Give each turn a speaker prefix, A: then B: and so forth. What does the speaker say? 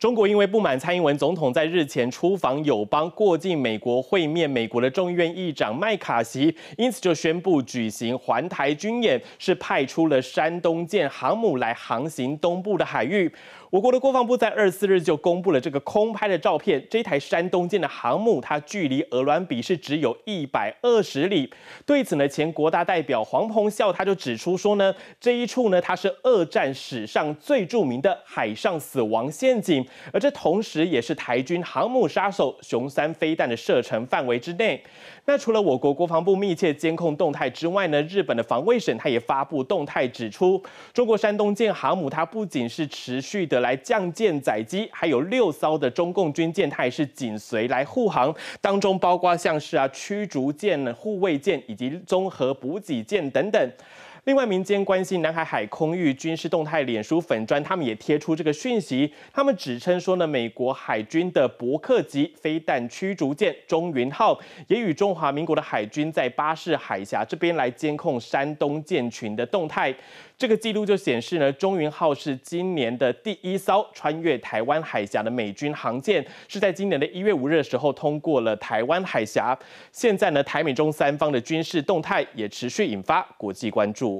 A: 中国因为不满蔡英文总统在日前出访友邦、过境美国会面美国的众议院议长麦卡锡，因此就宣布举行环台军演，是派出了山东舰航母来航行东部的海域。我国的国防部在二十四日就公布了这个空拍的照片，这台山东舰的航母它距离俄罗比是只有一百二十里。对此呢，前国大代表黄鹏笑他就指出说呢，这一处呢它是二战史上最著名的海上死亡陷阱。而这同时，也是台军航母杀手雄三飞弹的射程范围之内。那除了我国国防部密切监控动态之外呢，日本的防卫省它也发布动态指出，中国山东舰航母它不仅是持续的来降舰载机，还有六艘的中共军舰它也是紧随来护航，当中包括像是啊驱逐舰、护卫舰以及综合补给舰等等。另外，民间关心南海海空域军事动态，脸书粉砖他们也贴出这个讯息。他们指称说呢，美国海军的伯克级飞弹驱逐舰中云号也与中华民国的海军在巴士海峡这边来监控山东舰群的动态。这个记录就显示呢，中云号是今年的第一艘穿越台湾海峡的美军航舰，是在今年的一月五日的时候通过了台湾海峡。现在呢，台美中三方的军事动态也持续引发国际关注。